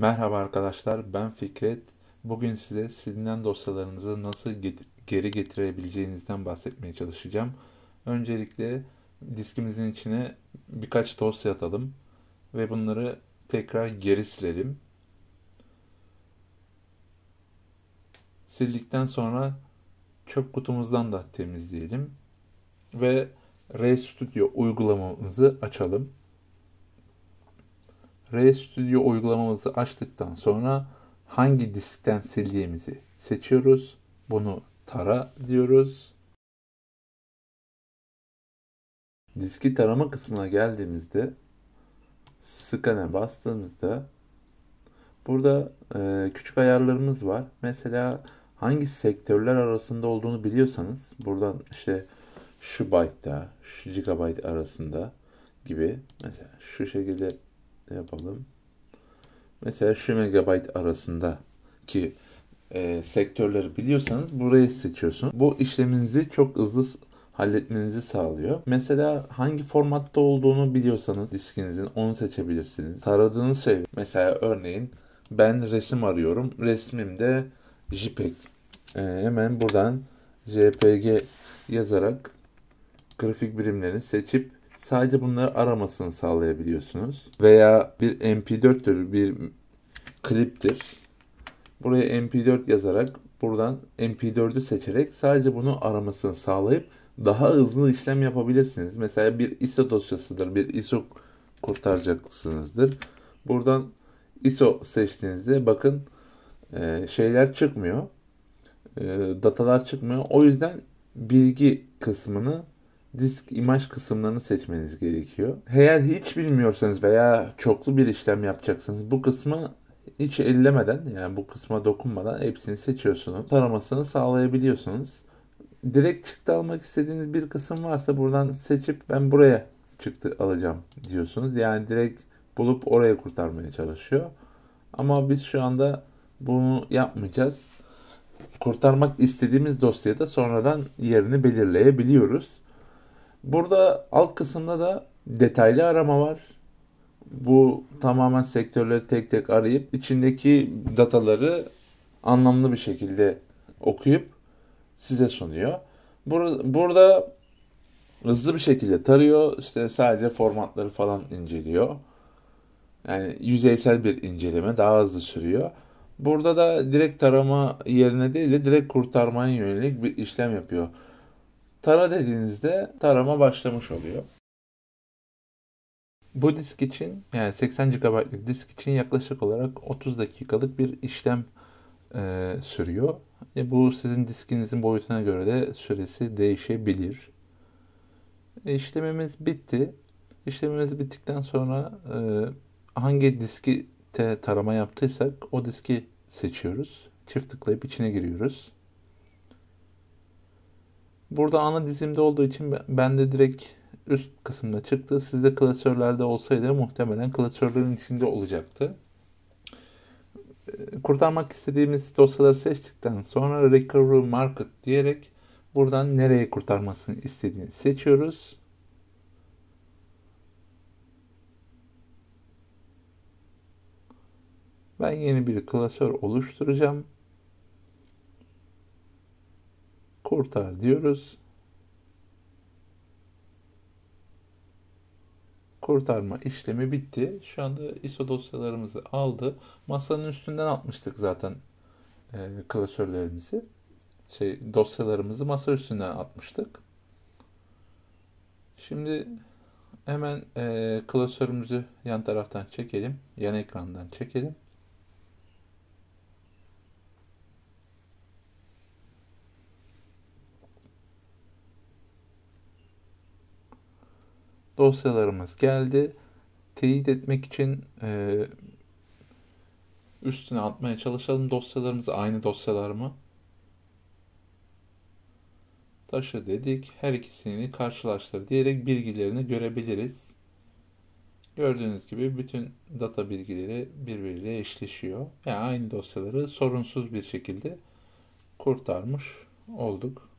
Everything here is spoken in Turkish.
Merhaba arkadaşlar, ben Fikret. Bugün size silinen dosyalarınızı nasıl geri getirebileceğinizden bahsetmeye çalışacağım. Öncelikle diskimizin içine birkaç dosya atalım ve bunları tekrar geri silelim. Sildikten sonra çöp kutumuzdan da temizleyelim ve RStudio uygulamamızı açalım. RStudio uygulamamızı açtıktan sonra hangi diskten sildiğimizi seçiyoruz. Bunu tara diyoruz. Diski tarama kısmına geldiğimizde scan'e bastığımızda burada e, küçük ayarlarımız var. Mesela hangi sektörler arasında olduğunu biliyorsanız buradan işte şu byte'da, şu gigabyte arasında gibi mesela şu şekilde ne yapalım? Mesela şu megabayt arasındaki e, sektörleri biliyorsanız burayı seçiyorsun. Bu işleminizi çok hızlı halletmenizi sağlıyor. Mesela hangi formatta olduğunu biliyorsanız diskinizin onu seçebilirsiniz. Taradığınız şey mesela örneğin ben resim arıyorum. Resmim de JPEG. E, hemen buradan JPG yazarak grafik birimlerini seçip Sadece bunları aramasını sağlayabiliyorsunuz. Veya bir MP4'tür, bir kliptir. Buraya MP4 yazarak buradan MP4'ü seçerek sadece bunu aramasını sağlayıp daha hızlı işlem yapabilirsiniz. Mesela bir ISO dosyasıdır, bir ISO kurtaracaksınızdır. Buradan ISO seçtiğinizde bakın e, şeyler çıkmıyor. E, datalar çıkmıyor. O yüzden bilgi kısmını disk imaj kısımlarını seçmeniz gerekiyor. Eğer hiç bilmiyorsanız veya çoklu bir işlem yapacaksınız, bu kısmı hiç ellemeden yani bu kısma dokunmadan hepsini seçiyorsunuz. Taramasını sağlayabiliyorsunuz. Direkt çıktı almak istediğiniz bir kısım varsa buradan seçip ben buraya çıktı alacağım diyorsunuz. Yani direkt bulup oraya kurtarmaya çalışıyor. Ama biz şu anda bunu yapmayacağız. Kurtarmak istediğimiz dosyada sonradan yerini belirleyebiliyoruz. Burada alt kısımda da detaylı arama var. Bu tamamen sektörleri tek tek arayıp içindeki dataları anlamlı bir şekilde okuyup size sunuyor. Burada, burada hızlı bir şekilde tarıyor. İşte sadece formatları falan inceliyor. Yani yüzeysel bir inceleme daha hızlı sürüyor. Burada da direkt tarama yerine değil de direkt kurtarmaya yönelik bir işlem yapıyor. Tara dediğinizde tarama başlamış oluyor. Bu disk için yani 80 GB'lık disk için yaklaşık olarak 30 dakikalık bir işlem e, sürüyor. E, bu sizin diskinizin boyutuna göre de süresi değişebilir. E, işlemimiz bitti. İşlemimiz bittikten sonra e, hangi diski te tarama yaptıysak o diski seçiyoruz. Çift tıklayıp içine giriyoruz. Burada ana dizimde olduğu için ben de direkt üst kısımda çıktı. Sizde klasörlerde olsaydı muhtemelen klasörlerin içinde olacaktı. Ee, kurtarmak istediğimiz dosyaları seçtikten sonra Recovery Market diyerek buradan nereye kurtarmasını istediğini seçiyoruz. Ben yeni bir klasör oluşturacağım. kurtar diyoruz. kurtarma işlemi bitti. Şu anda ISO dosyalarımızı aldı. Masanın üstünden atmıştık zaten e, klasörlerimizi. Şey dosyalarımızı masa üstünden atmıştık. Şimdi hemen e, klasörümüzü yan taraftan çekelim. Yan ekrandan çekelim. dosyalarımız geldi. Teyit etmek için e, üstüne atmaya çalışalım dosyalarımız aynı dosyalar mı? Taşı dedik. Her ikisini karşılaştır diyerek bilgilerini görebiliriz. Gördüğünüz gibi bütün data bilgileri birbiriyle eşleşiyor. Yani aynı dosyaları sorunsuz bir şekilde kurtarmış olduk.